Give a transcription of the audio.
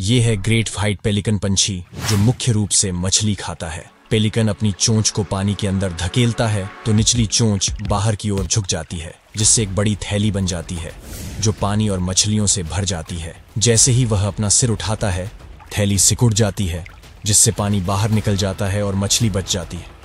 ये है great white pelican पंछी जो मुख्य रूप से मछली खाता है पेलिकन अपनी चोंच को पानी के अंदर धकेलता है तो निचली चोंच बाहर की ओर झुक जाती है जिससे एक बड़ी थैली बन जाती है जो पानी और मछलियों से भर जाती है जैसे ही वह अपना सिर उठाता है थैली सिकुड़ जाती है जिससे पानी बाहर निकल जाता है और मछली बच जाती है